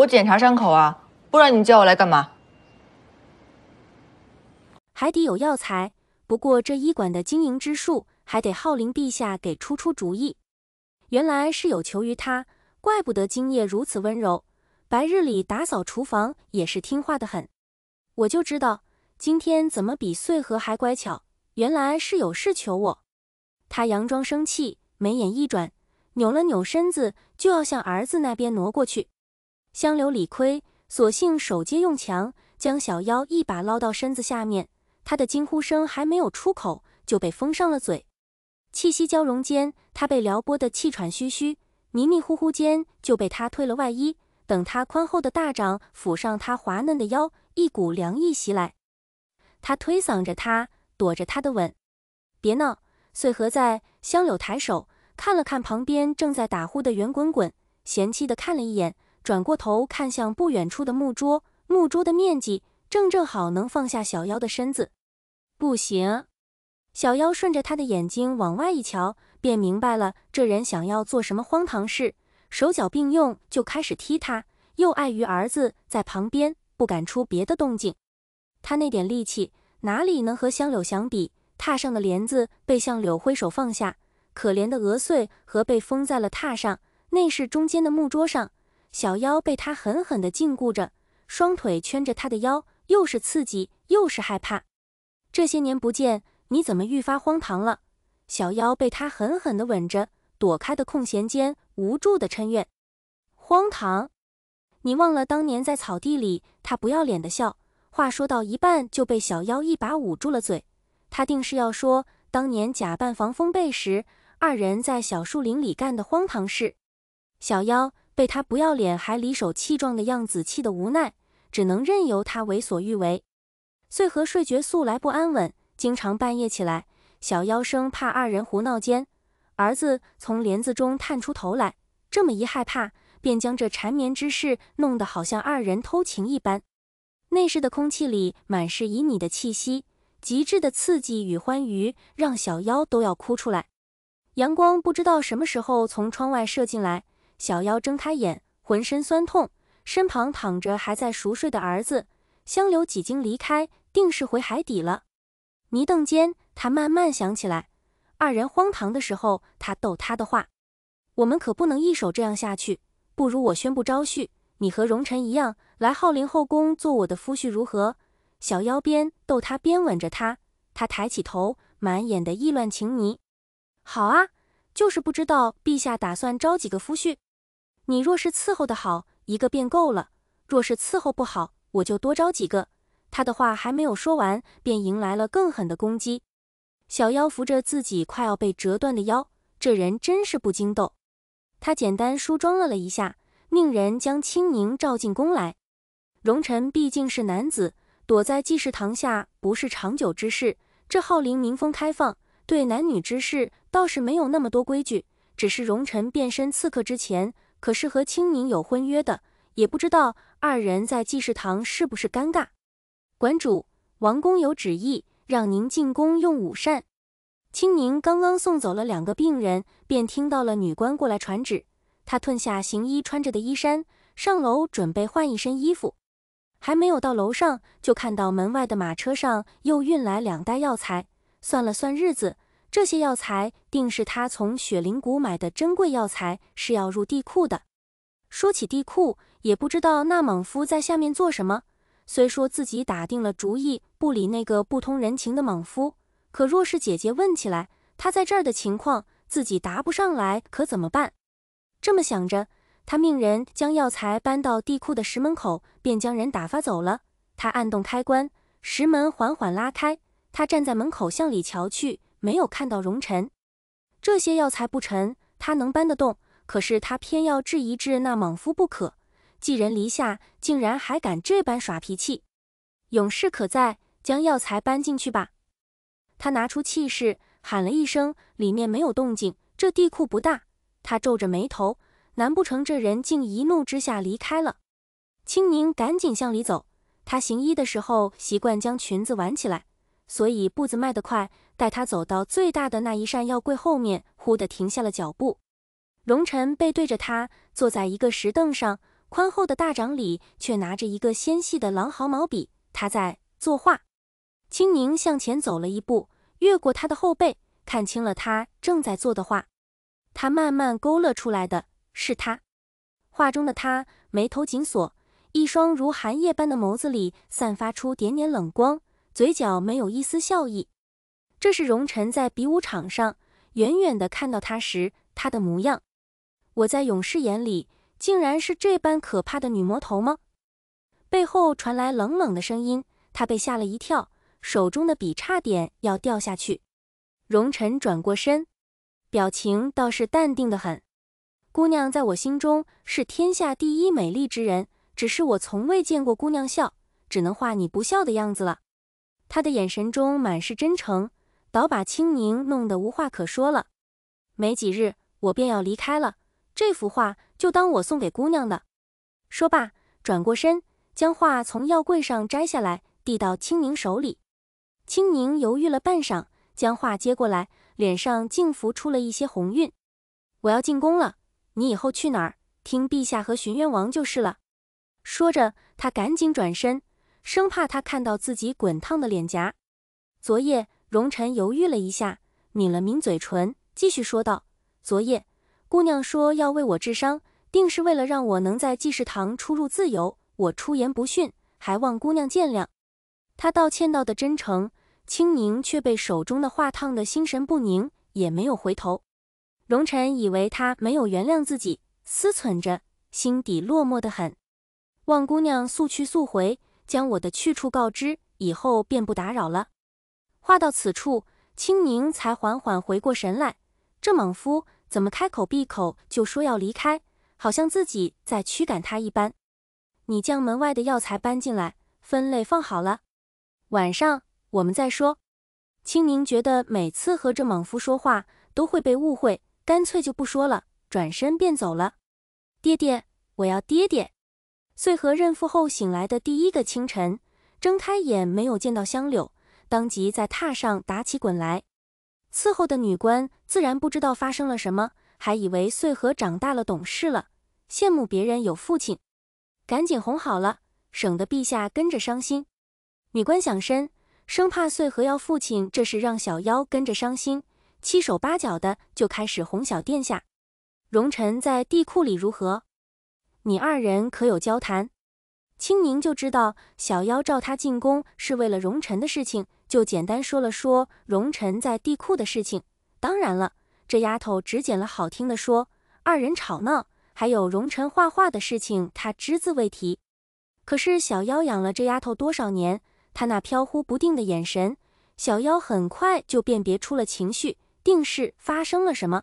我检查伤口啊，不然你叫我来干嘛？海底有药材，不过这医馆的经营之术还得浩林陛下给出出主意。原来是有求于他，怪不得今夜如此温柔，白日里打扫厨房也是听话的很。我就知道今天怎么比穗禾还乖巧，原来是有事求我。他佯装生气，眉眼一转，扭了扭身子，就要向儿子那边挪过去。香柳理亏，索性手接用墙，将小妖一把捞到身子下面。他的惊呼声还没有出口，就被封上了嘴。气息交融间，他被撩拨得气喘吁吁，迷迷糊糊间就被他推了外衣。等他宽厚的大掌抚上他滑嫩的腰，一股凉意袭来。他推搡着他，躲着他的吻。别闹！穗禾在香柳抬手看了看旁边正在打呼的圆滚滚，嫌弃的看了一眼。转过头看向不远处的木桌，木桌的面积正正好能放下小妖的身子。不行，小妖顺着他的眼睛往外一瞧，便明白了这人想要做什么荒唐事，手脚并用就开始踢他。又碍于儿子在旁边，不敢出别的动静，他那点力气哪里能和香柳相比？榻上的帘子被向柳挥手放下，可怜的鹅穗和被封在了榻上，那是中间的木桌上。小妖被他狠狠地禁锢着，双腿圈着他的腰，又是刺激又是害怕。这些年不见，你怎么愈发荒唐了？小妖被他狠狠地吻着，躲开的空闲间，无助地嗔怨：荒唐！你忘了当年在草地里，他不要脸的笑话，说到一半就被小妖一把捂住了嘴。他定是要说当年假扮防风被时，二人在小树林里干的荒唐事。小妖。被他不要脸还理手气壮的样子气得无奈，只能任由他为所欲为。穗禾睡觉素来不安稳，经常半夜起来。小妖生怕二人胡闹间，儿子从帘子中探出头来，这么一害怕，便将这缠绵之事弄得好像二人偷情一般。内室的空气里满是旖旎的气息，极致的刺激与欢愉，让小妖都要哭出来。阳光不知道什么时候从窗外射进来。小妖睁开眼，浑身酸痛，身旁躺着还在熟睡的儿子。香流几经离开，定是回海底了。迷瞪间，他慢慢想起来，二人荒唐的时候，他逗他的话：“我们可不能一手这样下去，不如我宣布招婿，你和荣臣一样，来浩林后宫做我的夫婿，如何？”小妖边逗他边吻着他，他抬起头，满眼的意乱情迷。“好啊，就是不知道陛下打算招几个夫婿。”你若是伺候的好，一个便够了；若是伺候不好，我就多招几个。他的话还没有说完，便迎来了更狠的攻击。小妖扶着自己快要被折断的腰，这人真是不经斗。他简单梳妆了了一下，命人将青柠召进宫来。荣臣毕竟是男子，躲在济世堂下不是长久之事。这号陵民风开放，对男女之事倒是没有那么多规矩，只是荣臣变身刺客之前。可是和青宁有婚约的，也不知道二人在济世堂是不是尴尬。馆主王公有旨意，让您进宫用午膳。青宁刚刚送走了两个病人，便听到了女官过来传旨。他褪下行医穿着的衣衫，上楼准备换一身衣服。还没有到楼上，就看到门外的马车上又运来两袋药材。算了算日子。这些药材定是他从雪灵谷买的珍贵药材，是要入地库的。说起地库，也不知道那莽夫在下面做什么。虽说自己打定了主意不理那个不通人情的莽夫，可若是姐姐问起来，他在这儿的情况，自己答不上来，可怎么办？这么想着，他命人将药材搬到地库的石门口，便将人打发走了。他按动开关，石门缓缓拉开，他站在门口向里瞧去。没有看到容尘，这些药材不沉，他能搬得动。可是他偏要治一治那莽夫不可，寄人篱下竟然还敢这般耍脾气。勇士可在，将药材搬进去吧。他拿出气势喊了一声，里面没有动静。这地库不大，他皱着眉头，难不成这人竟一怒之下离开了？青宁赶紧向里走，他行医的时候习惯将裙子挽起来。所以步子迈得快，带他走到最大的那一扇药柜后面，忽地停下了脚步。龙晨背对着他，坐在一个石凳上，宽厚的大掌里却拿着一个纤细的狼毫毛笔，他在作画。青宁向前走了一步，越过他的后背，看清了他正在作的画。他慢慢勾勒出来的是他，画中的他眉头紧锁，一双如寒夜般的眸子里散发出点点冷光。嘴角没有一丝笑意，这是容臣在比武场上远远的看到他时他的模样。我在勇士眼里，竟然是这般可怕的女魔头吗？背后传来冷冷的声音，他被吓了一跳，手中的笔差点要掉下去。容臣转过身，表情倒是淡定的很。姑娘在我心中是天下第一美丽之人，只是我从未见过姑娘笑，只能画你不笑的样子了。他的眼神中满是真诚，倒把青柠弄得无话可说了。没几日，我便要离开了，这幅画就当我送给姑娘的。说罢，转过身，将画从药柜上摘下来，递到青柠手里。青柠犹豫了半晌，将画接过来，脸上竟浮出了一些红晕。我要进宫了，你以后去哪儿？听陛下和巡渊王就是了。说着，他赶紧转身。生怕他看到自己滚烫的脸颊。昨夜，容臣犹豫了一下，抿了抿嘴唇，继续说道：“昨夜姑娘说要为我治伤，定是为了让我能在济世堂出入自由。我出言不逊，还望姑娘见谅。”他道歉道的真诚，青宁却被手中的画烫得心神不宁，也没有回头。容臣以为他没有原谅自己，思忖着，心底落寞得很，望姑娘速去速回。将我的去处告知，以后便不打扰了。话到此处，青宁才缓缓回过神来。这莽夫怎么开口闭口就说要离开，好像自己在驱赶他一般。你将门外的药材搬进来，分类放好了。晚上我们再说。青宁觉得每次和这莽夫说话都会被误会，干脆就不说了，转身便走了。爹爹，我要爹爹。穗禾认父后醒来的第一个清晨，睁开眼没有见到香柳，当即在榻上打起滚来。伺候的女官自然不知道发生了什么，还以为穗禾长大了懂事了，羡慕别人有父亲，赶紧哄好了，省得陛下跟着伤心。女官想身，生怕穗禾要父亲，这是让小妖跟着伤心，七手八脚的就开始哄小殿下。容臣在地库里如何？你二人可有交谈？青宁就知道小妖召他进宫是为了容臣的事情，就简单说了说容臣在地库的事情。当然了，这丫头只捡了好听的说。二人吵闹，还有容臣画画的事情，她只字未提。可是小妖养了这丫头多少年，她那飘忽不定的眼神，小妖很快就辨别出了情绪，定是发生了什么。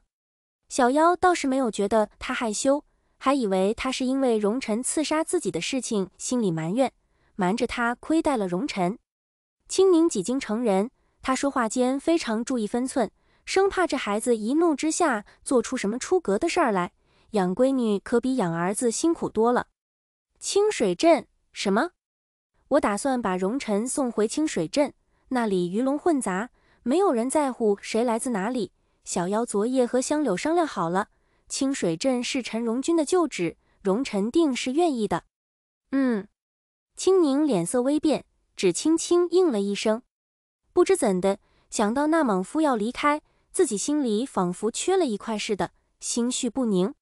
小妖倒是没有觉得她害羞。还以为他是因为容臣刺杀自己的事情，心里埋怨，瞒着他亏待了容臣。青柠几经成人，他说话间非常注意分寸，生怕这孩子一怒之下做出什么出格的事儿来。养闺女可比养儿子辛苦多了。清水镇，什么？我打算把容臣送回清水镇，那里鱼龙混杂，没有人在乎谁来自哪里。小妖昨夜和香柳商量好了。清水镇是陈荣军的旧址，荣臣定是愿意的。嗯，青宁脸色微变，只轻轻应了一声。不知怎的，想到那莽夫要离开，自己心里仿佛缺了一块似的，心绪不宁。